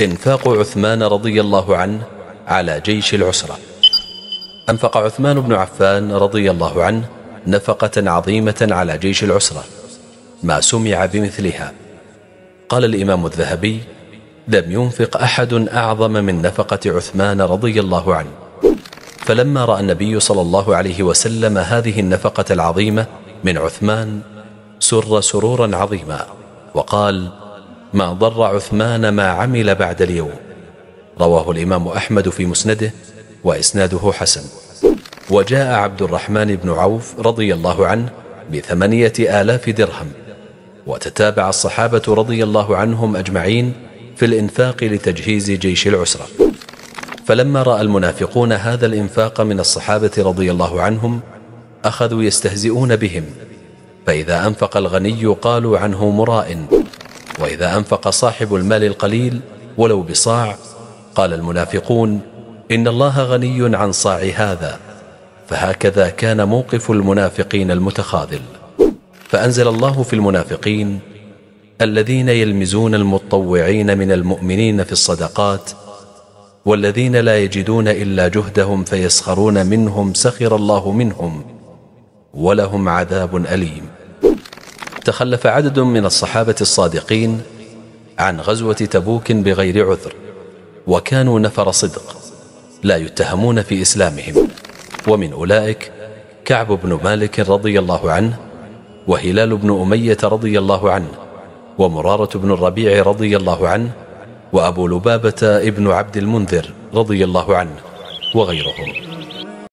إنفاق عثمان رضي الله عنه على جيش العسرة أنفق عثمان بن عفان رضي الله عنه نفقة عظيمة على جيش العسرة ما سمع بمثلها قال الإمام الذهبي لم ينفق أحد أعظم من نفقة عثمان رضي الله عنه فلما رأى النبي صلى الله عليه وسلم هذه النفقة العظيمة من عثمان سر سرورا عظيما وقال ما ضر عثمان ما عمل بعد اليوم رواه الإمام أحمد في مسنده وإسناده حسن وجاء عبد الرحمن بن عوف رضي الله عنه بثمانية آلاف درهم وتتابع الصحابة رضي الله عنهم أجمعين في الإنفاق لتجهيز جيش العسرة فلما رأى المنافقون هذا الإنفاق من الصحابة رضي الله عنهم أخذوا يستهزئون بهم فإذا أنفق الغني قالوا عنه مراء وإذا أنفق صاحب المال القليل ولو بصاع قال المنافقون إن الله غني عن صاع هذا فهكذا كان موقف المنافقين المتخاذل فأنزل الله في المنافقين الذين يلمزون المتطوعين من المؤمنين في الصدقات والذين لا يجدون إلا جهدهم فيسخرون منهم سخر الله منهم ولهم عذاب أليم تخلف عدد من الصحابة الصادقين عن غزوة تبوك بغير عذر وكانوا نفر صدق لا يتهمون في إسلامهم ومن أولئك كعب بن مالك رضي الله عنه وهلال بن أمية رضي الله عنه ومرارة بن الربيع رضي الله عنه وأبو لبابة ابن عبد المنذر رضي الله عنه وغيرهم